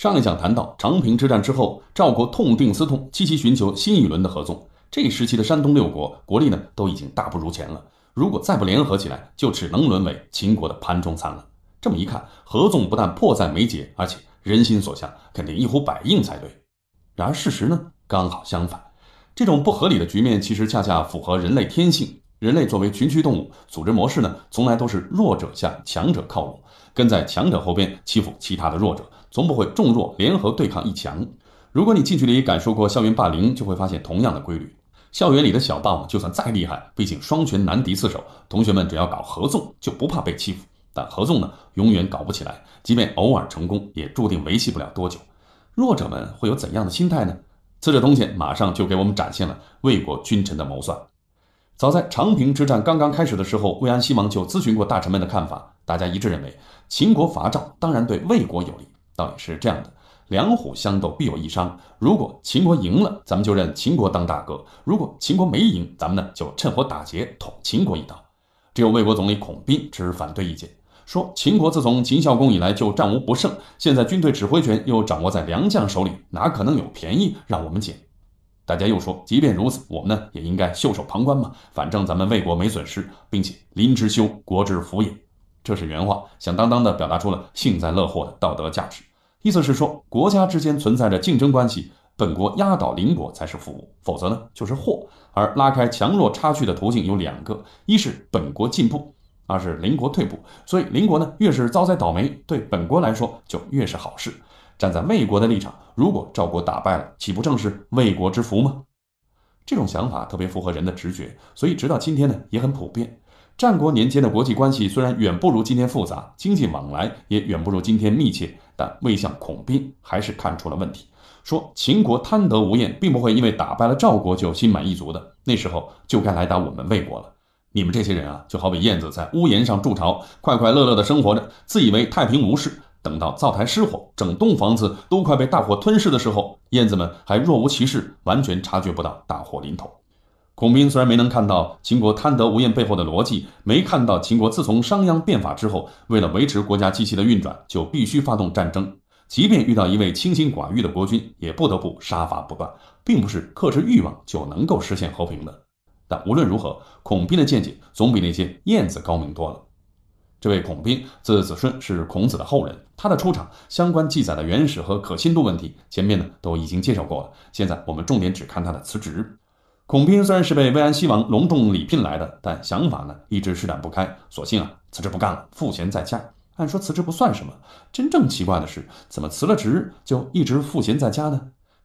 上一讲谈到长平之战之后，赵国痛定思痛，积极寻求新一轮的合纵。这一时期的山东六国国力呢，都已经大不如前了。如果再不联合起来，就只能沦为秦国的盘中餐了。这么一看，合纵不但迫在眉睫，而且人心所向，肯定一呼百应才对。然而事实呢，刚好相反。这种不合理的局面，其实恰恰符合人类天性。人类作为群居动物，组织模式呢，从来都是弱者向强者靠拢，跟在强者后边欺负其他的弱者。从不会众弱联合对抗一强。如果你近距离感受过校园霸凌，就会发现同样的规律。校园里的小霸王就算再厉害，毕竟双拳难敌四手。同学们只要搞合纵，就不怕被欺负。但合纵呢，永远搞不起来。即便偶尔成功，也注定维系不了多久。弱者们会有怎样的心态呢？次日，东迁马上就给我们展现了魏国君臣的谋算。早在长平之战刚刚开始的时候，魏安西王就咨询过大臣们的看法，大家一致认为，秦国伐赵，当然对魏国有利。道理是这样的，两虎相斗必有一伤。如果秦国赢了，咱们就认秦国当大哥；如果秦国没赢，咱们呢就趁火打劫，捅秦国一刀。只有魏国总理孔斌持反对意见，说秦国自从秦孝公以来就战无不胜，现在军队指挥权又掌握在良将手里，哪可能有便宜让我们捡？大家又说，即便如此，我们呢也应该袖手旁观嘛？反正咱们魏国没损失，并且邻之修，国之福也。这是原话，响当当的表达出了幸灾乐祸的道德价值。意思是说，国家之间存在着竞争关系，本国压倒邻国才是福，否则呢就是祸。而拉开强弱差距的途径有两个：一是本国进步，二是邻国退步。所以邻国呢越是遭灾倒霉，对本国来说就越是好事。站在魏国的立场，如果赵国打败了，岂不正是魏国之福吗？这种想法特别符合人的直觉，所以直到今天呢也很普遍。战国年间的国际关系虽然远不如今天复杂，经济往来也远不如今天密切，但魏相孔斌还是看出了问题，说秦国贪得无厌，并不会因为打败了赵国就心满意足的。那时候就该来打我们魏国了。你们这些人啊，就好比燕子在屋檐上筑巢，快快乐乐的生活着，自以为太平无事。等到灶台失火，整栋房子都快被大火吞噬的时候，燕子们还若无其事，完全察觉不到大祸临头。孔兵虽然没能看到秦国贪得无厌背后的逻辑，没看到秦国自从商鞅变法之后，为了维持国家机器的运转，就必须发动战争，即便遇到一位清心寡欲的国君，也不得不杀伐不断，并不是克制欲望就能够实现和平的。但无论如何，孔兵的见解总比那些燕子高明多了。这位孔兵字子顺，是孔子的后人。他的出场相关记载的原始和可信度问题，前面呢都已经介绍过了。现在我们重点只看他的辞职。孔斌虽然是被魏安西王隆重礼聘来的，但想法呢一直施展不开，索性啊辞职不干了，赋闲在家。按说辞职不算什么，真正奇怪的是，怎么辞了职就一直赋闲在家呢？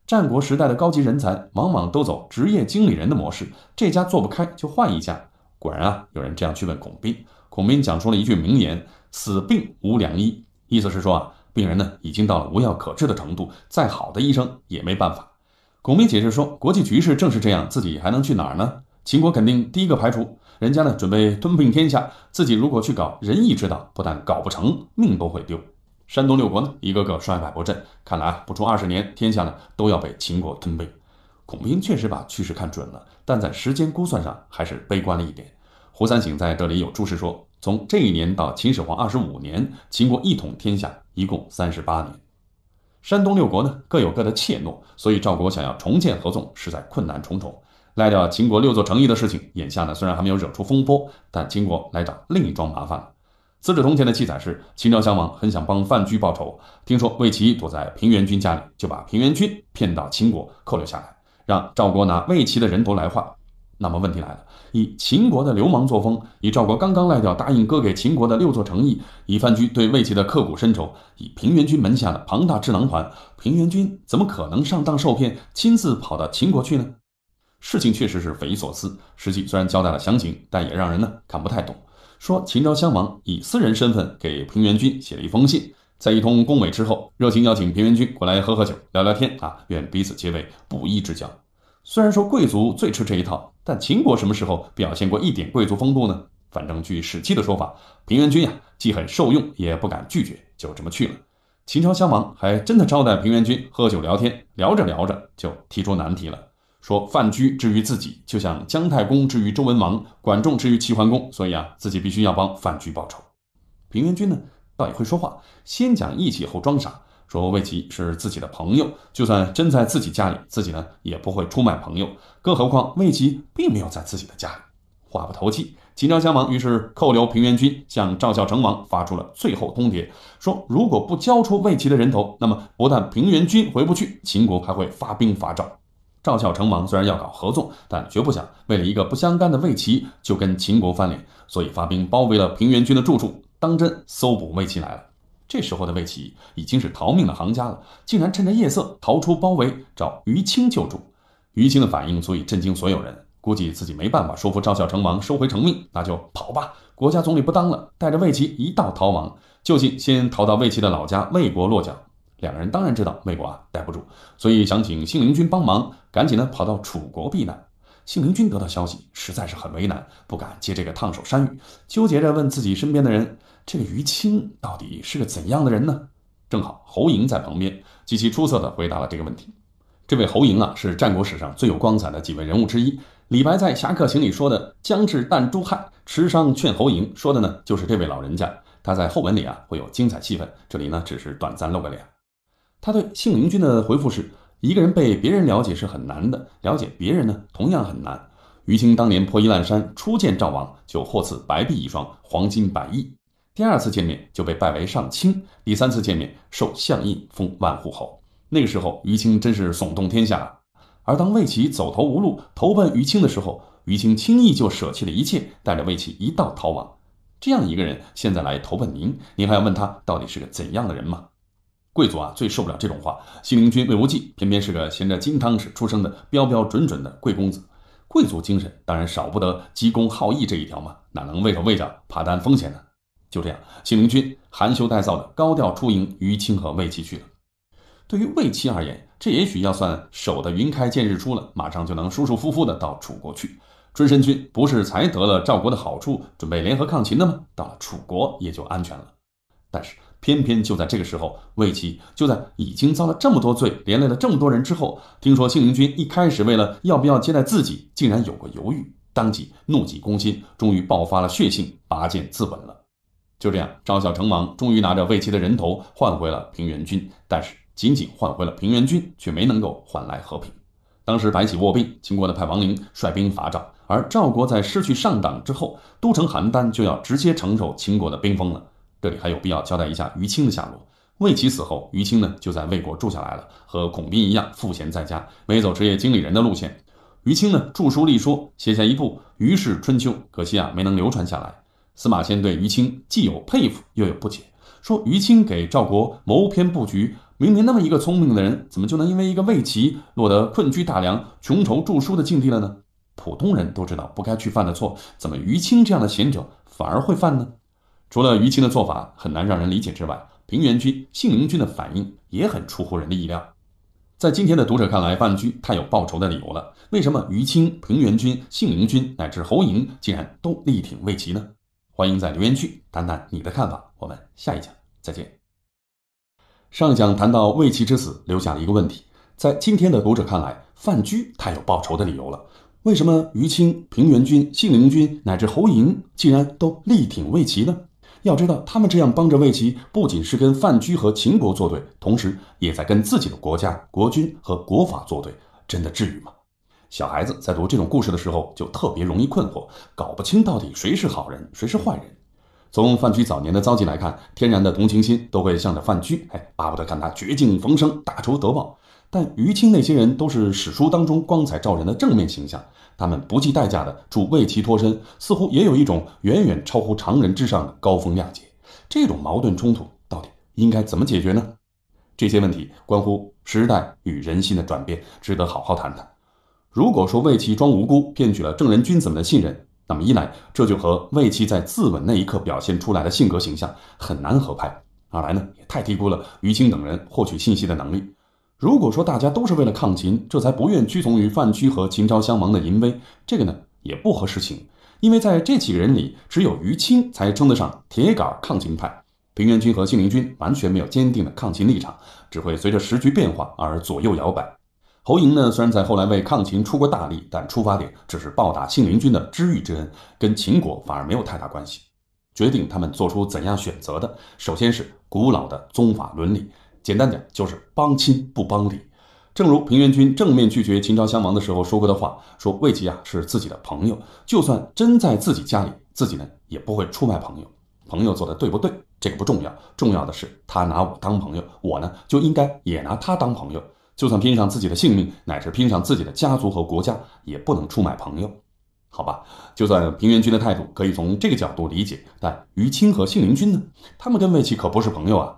战国时代的高级人才往往都走职业经理人的模式，这家做不开就换一家。果然啊，有人这样去问孔斌，孔斌讲出了一句名言：“死病无良医。”意思是说啊，病人呢已经到了无药可治的程度，再好的医生也没办法。孔明解释说：“国际局势正是这样，自己还能去哪儿呢？秦国肯定第一个排除，人家呢准备吞并天下，自己如果去搞仁义之道，不但搞不成，命都会丢。山东六国呢，一个个衰败不振，看来啊，不出二十年，天下呢都要被秦国吞并。孔明确实把趋势看准了，但在时间估算上还是悲观了一点。”胡三省在这里有注释说：“从这一年到秦始皇二十五年，秦国一统天下，一共三十八年。”山东六国呢各有各的怯懦，所以赵国想要重建合纵，实在困难重重。赖掉秦国六座城邑的事情，眼下呢虽然还没有惹出风波，但秦国来找另一桩麻烦了。《资治通鉴》的记载是，秦昭襄王很想帮范雎报仇，听说魏齐躲在平原君家里，就把平原君骗到秦国扣留下来，让赵国拿魏齐的人头来换。那么问题来了：以秦国的流氓作风，以赵国刚刚赖掉答应割给秦国的六座城邑，以范雎对魏齐的刻骨深仇，以平原君门下的庞大智囊团，平原君怎么可能上当受骗，亲自跑到秦国去呢？事情确实是匪夷所思。实际虽然交代了详情，但也让人呢看不太懂。说秦昭襄王以私人身份给平原君写了一封信，在一通恭维之后，热情邀请平原君过来喝喝酒、聊聊天啊，愿彼此结为不义之交。虽然说贵族最吃这一套，但秦国什么时候表现过一点贵族风度呢？反正据史记的说法，平原君呀既很受用，也不敢拒绝，就这么去了。秦昭襄王还真的招待平原君喝酒聊天，聊着聊着就提出难题了，说范雎之于自己，就像姜太公之于周文王，管仲之于齐桓公，所以啊自己必须要帮范雎报仇。平原君呢倒也会说话，先讲义气，后装傻。说魏齐是自己的朋友，就算真在自己家里，自己呢也不会出卖朋友，更何况魏齐并没有在自己的家。话不投机，秦昭襄王于是扣留平原君，向赵孝成王发出了最后通牒，说如果不交出魏齐的人头，那么不但平原君回不去，秦国还会发兵伐赵。赵孝成王虽然要搞合纵，但绝不想为了一个不相干的魏齐就跟秦国翻脸，所以发兵包围了平原君的住处，当真搜捕魏齐来了。这时候的魏齐已经是逃命的行家了，竟然趁着夜色逃出包围，找于清救助。于清的反应足以震惊所有人，估计自己没办法说服赵孝成王收回成命，那就跑吧。国家总理不当了，带着魏齐一道逃亡，就近先逃到魏齐的老家魏国落脚。两个人当然知道魏国啊待不住，所以想请信陵君帮忙，赶紧呢跑到楚国避难。信陵君得到消息，实在是很为难，不敢接这个烫手山芋，纠结着问自己身边的人：“这个虞青到底是个怎样的人呢？”正好侯赢在旁边，极其出色的回答了这个问题。这位侯赢啊，是战国史上最有光彩的几位人物之一。李白在《侠客行》里说的“将至但朱亥，持觞劝侯赢”，说的呢就是这位老人家。他在后文里啊会有精彩戏份，这里呢只是短暂露个脸。他对信陵君的回复是。一个人被别人了解是很难的，了解别人呢，同样很难。于青当年破衣烂衫，初见赵王就获赐白璧一双，黄金百镒；第二次见面就被拜为上卿，第三次见面受相印，封万户侯。那个时候，于青真是耸动天下。而当魏齐走投无路，投奔于青的时候，于青轻易就舍弃了一切，带着魏齐一道逃亡。这样一个人，现在来投奔您，您还要问他到底是个怎样的人吗？贵族啊，最受不了这种话。信陵君魏无忌偏偏是个衔着金汤匙出生的标标准准的贵公子，贵族精神当然少不得急功好义这一条嘛，哪能畏首畏脚怕担风险呢？就这样，信陵君含羞带臊的高调出迎于清和魏齐去了。对于魏齐而言，这也许要算守得云开见日出了，马上就能舒舒服服的到楚国去。春申君不是才得了赵国的好处，准备联合抗秦的吗？到了楚国也就安全了。但是。偏偏就在这个时候，魏齐就在已经遭了这么多罪，连累了这么多人之后，听说信陵君一开始为了要不要接待自己，竟然有过犹豫，当即怒极攻心，终于爆发了血性，拔剑自刎了。就这样，赵孝成王终于拿着魏齐的人头换回了平原君，但是仅仅换回了平原君，却没能够换来和平。当时白起卧病，秦国的派王陵率兵伐赵，而赵国在失去上党之后，都城邯郸就要直接承受秦国的兵锋了。这里还有必要交代一下于青的下落。魏齐死后，于青呢就在魏国住下来了，和孔宾一样，赋闲在家，没走职业经理人的路线。于青呢著书立说，写下一部《于氏春秋》，可惜啊没能流传下来。司马迁对于青既有佩服又有不解，说于青给赵国谋篇布局，明明那么一个聪明的人，怎么就能因为一个魏齐落得困居大梁、穷愁著书的境地了呢？普通人都知道不该去犯的错，怎么于青这样的贤者反而会犯呢？除了于青的做法很难让人理解之外，平原君、信陵君的反应也很出乎人的意料。在今天的读者看来，范雎他有报仇的理由了。为什么于青、平原君、信陵君乃至侯嬴竟然都力挺魏齐呢？欢迎在留言区谈谈你的看法。我们下一讲再见。上讲谈到魏齐之死，留下了一个问题。在今天的读者看来，范雎他有报仇的理由了。为什么于青、平原君、信陵君乃至侯嬴竟然都力挺魏齐呢？要知道，他们这样帮着魏齐，不仅是跟范雎和秦国作对，同时也在跟自己的国家、国君和国法作对，真的至于吗？小孩子在读这种故事的时候，就特别容易困惑，搞不清到底谁是好人，谁是坏人。从范雎早年的遭际来看，天然的同情心都会向着范雎，哎，巴不得看他绝境逢生，大仇得报。但于清那些人都是史书当中光彩照人的正面形象，他们不计代价的助魏齐脱身，似乎也有一种远远超乎常人之上的高风亮节。这种矛盾冲突到底应该怎么解决呢？这些问题关乎时代与人心的转变，值得好好谈谈。如果说魏齐装无辜骗取了正人君子们的信任，那么一来这就和魏齐在自刎那一刻表现出来的性格形象很难合拍；二来呢，也太低估了于清等人获取信息的能力。如果说大家都是为了抗秦，这才不愿屈从于范雎和秦昭襄王的淫威，这个呢也不合实情。因为在这几个人里，只有于清才称得上铁杆抗秦派。平原君和信陵君完全没有坚定的抗秦立场，只会随着时局变化而左右摇摆。侯嬴呢，虽然在后来为抗秦出过大力，但出发点只是报答信陵君的知遇之恩，跟秦国反而没有太大关系。决定他们做出怎样选择的，首先是古老的宗法伦理。简单点就是帮亲不帮理，正如平原君正面拒绝秦昭襄王的时候说过的话：“说魏齐啊是自己的朋友，就算真在自己家里，自己呢也不会出卖朋友。朋友做的对不对，这个不重要，重要的是他拿我当朋友，我呢就应该也拿他当朋友。就算拼上自己的性命，乃至拼上自己的家族和国家，也不能出卖朋友。”好吧，就算平原君的态度可以从这个角度理解，但于清和信陵君呢？他们跟魏齐可不是朋友啊。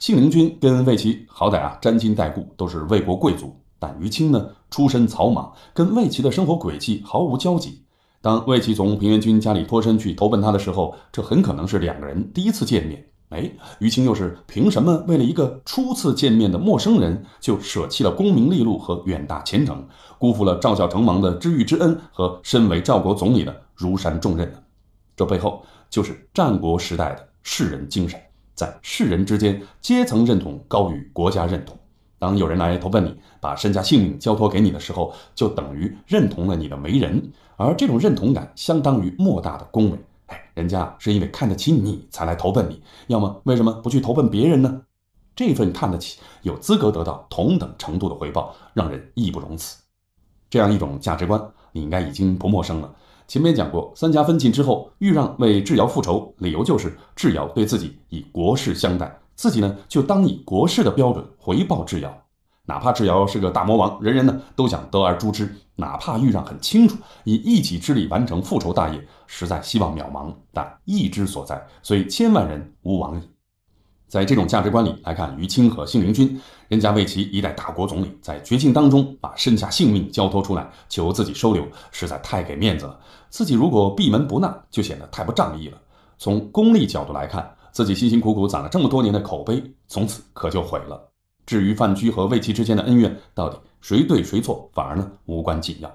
信陵君跟魏齐好歹啊沾亲带故，都是魏国贵族。但于青呢出身草莽，跟魏齐的生活轨迹毫无交集。当魏齐从平原君家里脱身去投奔他的时候，这很可能是两个人第一次见面。哎，于青又是凭什么为了一个初次见面的陌生人，就舍弃了功名利禄和远大前程，辜负了赵孝成王的知遇之恩和身为赵国总理的如山重任呢？这背后就是战国时代的士人精神。在世人之间，阶层认同高于国家认同。当有人来投奔你，把身家性命交托给你的时候，就等于认同了你的为人。而这种认同感，相当于莫大的恭维。哎，人家是因为看得起你才来投奔你，要么为什么不去投奔别人呢？这份看得起，有资格得到同等程度的回报，让人义不容辞。这样一种价值观，你应该已经不陌生了。前面讲过，三家分晋之后，豫让为智瑶复仇，理由就是智瑶对自己以国事相待，自己呢就当以国事的标准回报智瑶，哪怕智瑶是个大魔王，人人呢都想得而诛之，哪怕豫让很清楚，以一己之力完成复仇大业，实在希望渺茫，但义之所在，虽千万人吾往矣。在这种价值观里来看，于清和信陵君，人家魏齐一代大国总理，在绝境当中把身下性命交托出来，求自己收留，实在太给面子了。自己如果闭门不纳，就显得太不仗义了。从功利角度来看，自己辛辛苦苦攒了这么多年的口碑，从此可就毁了。至于范雎和魏齐之间的恩怨，到底谁对谁错，反而呢无关紧要。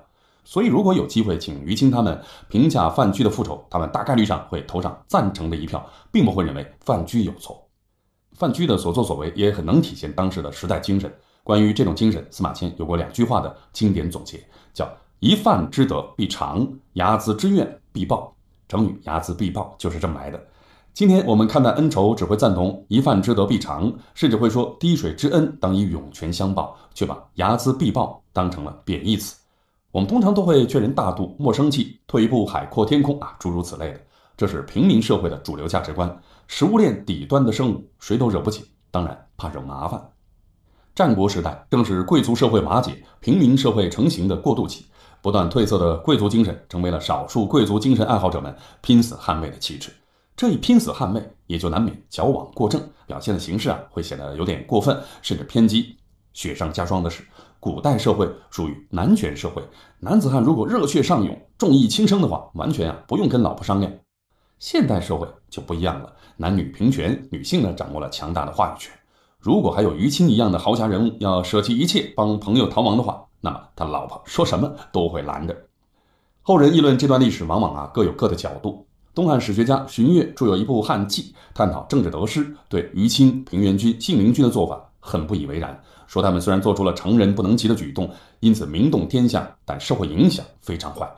所以，如果有机会请于清他们评价范雎的复仇，他们大概率上会投上赞成的一票，并不会认为范雎有错。范雎的所作所为也很能体现当时的时代精神。关于这种精神，司马迁有过两句话的经典总结，叫“一饭之德必偿，睚眦之怨必报”。成语“睚眦必报”就是这么来的。今天我们看待恩仇，只会赞同一饭之德必偿，甚至会说“滴水之恩当以涌泉相报”，却把“睚眦必报”当成了贬义词。我们通常都会劝人大度莫生气，退一步海阔天空啊，诸如此类的。这是平民社会的主流价值观。食物链底端的生物谁都惹不起，当然怕惹麻烦。战国时代正是贵族社会瓦解、平民社会成型的过渡期，不断褪色的贵族精神成为了少数贵族精神爱好者们拼死捍卫的旗帜。这一拼死捍卫也就难免矫枉过正，表现的形式啊会显得有点过分，甚至偏激。雪上加霜的是，古代社会属于男权社会，男子汉如果热血上涌、重义轻生的话，完全啊不用跟老婆商量。现代社会就不一样了，男女平权，女性呢掌握了强大的话语权。如果还有于谦一样的豪侠人物要舍弃一切帮朋友逃亡的话，那么他老婆说什么都会拦着。后人议论这段历史，往往啊各有各的角度。东汉史学家荀悦著有一部《汉记》，探讨政治得失，对于清、平原君、信陵君的做法很不以为然，说他们虽然做出了成人不能及的举动，因此名动天下，但社会影响非常坏。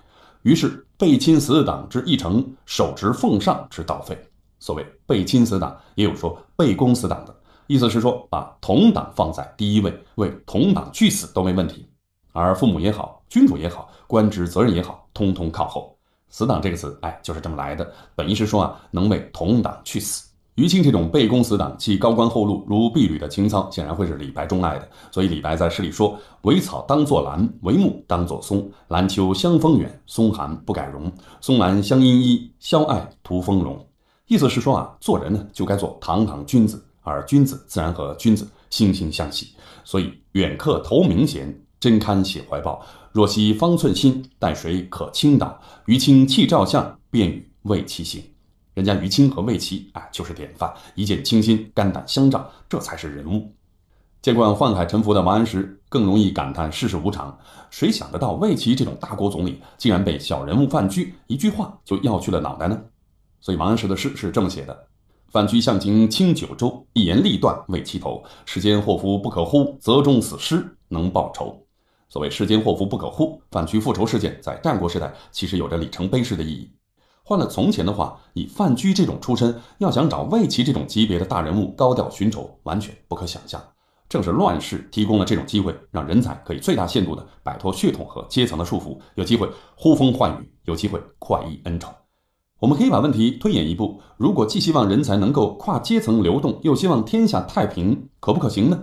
于是背亲死党之议程，手执奉上之道废。所谓背亲死党，也有说背公死党的，意思是说把同党放在第一位，为同党去死都没问题，而父母也好，君主也好，官职责任也好，通通靠后。死党这个词，哎，就是这么来的。本意是说啊，能为同党去死。于青这种背公死党，弃高官厚禄如敝履的情操，显然会是李白钟爱的。所以李白在诗里说：“为草当作兰，为木当作松。兰秋香风远，松寒不改容。松兰相阴衣，萧艾图风容。”意思是说啊，做人呢就该做堂堂君子，而君子自然和君子惺惺相惜。所以远客投明贤，真堪写怀抱。若惜方寸心，待谁可倾倒？于青弃照相，便与魏其行。人家于谦和魏齐啊，就是典范，一见倾心，肝胆相照，这才是人物。见惯宦海沉浮的王安石，更容易感叹世事无常。谁想得到魏齐这种大国总理，竟然被小人物范雎一句话就要去了脑袋呢？所以王安石的诗是这么写的：“范雎相秦清九州，一言立断为齐头。世间祸福不可忽，泽中死尸能报仇。”所谓“世间祸福不可忽”，范雎复仇事件在战国时代其实有着里程碑式的意义。换了从前的话，以范雎这种出身，要想找魏齐这种级别的大人物高调寻仇，完全不可想象。正是乱世提供了这种机会，让人才可以最大限度地摆脱血统和阶层的束缚，有机会呼风唤雨，有机会快意恩仇。我们可以把问题推演一步：如果既希望人才能够跨阶层流动，又希望天下太平，可不可行呢？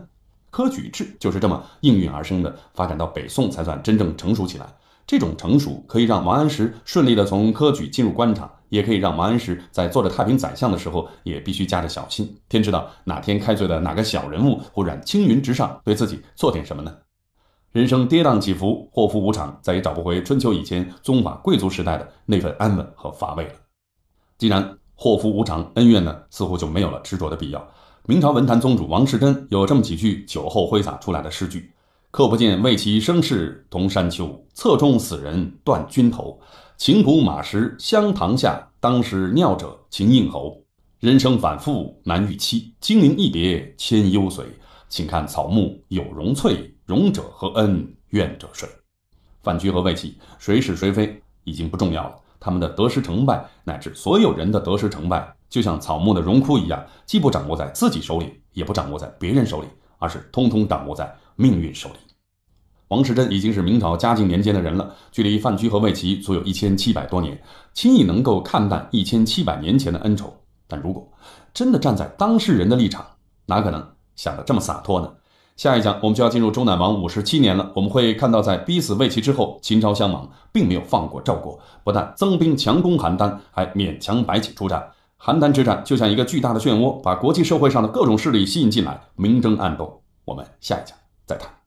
科举制就是这么应运而生的，发展到北宋才算真正成熟起来。这种成熟可以让王安石顺利的从科举进入官场，也可以让王安石在做着太平宰相的时候，也必须加着小心。天知道哪天开罪了哪个小人物，忽然青云直上，对自己做点什么呢？人生跌宕起伏，祸福无常，再也找不回春秋以前宗法贵族时代的那份安稳和乏味了。既然祸福无常，恩怨呢，似乎就没有了执着的必要。明朝文坛宗主王世贞有这么几句酒后挥洒出来的诗句。客不见魏其生，事同山丘。策中死人断君头，秦古马食相堂下。当时尿者秦应侯，人生反复难预期。金陵一别千忧随，请看草木有荣翠，荣者何恩，怨者谁？范雎和魏齐谁是谁非已经不重要了。他们的得失成败，乃至所有人的得失成败，就像草木的荣枯一样，既不掌握在自己手里，也不掌握在别人手里，而是通通掌握在命运手里。王世贞已经是明朝嘉靖年间的人了，距离范雎和魏齐足有一千七百多年，轻易能够看淡一千七百年前的恩仇。但如果真的站在当事人的立场，哪可能想得这么洒脱呢？下一讲我们就要进入周赧王五十七年了，我们会看到，在逼死魏齐之后，秦昭襄王并没有放过赵国，不但增兵强攻邯郸，还勉强白起出战。邯郸之战就像一个巨大的漩涡，把国际社会上的各种势力吸引进来，明争暗斗。我们下一讲再谈。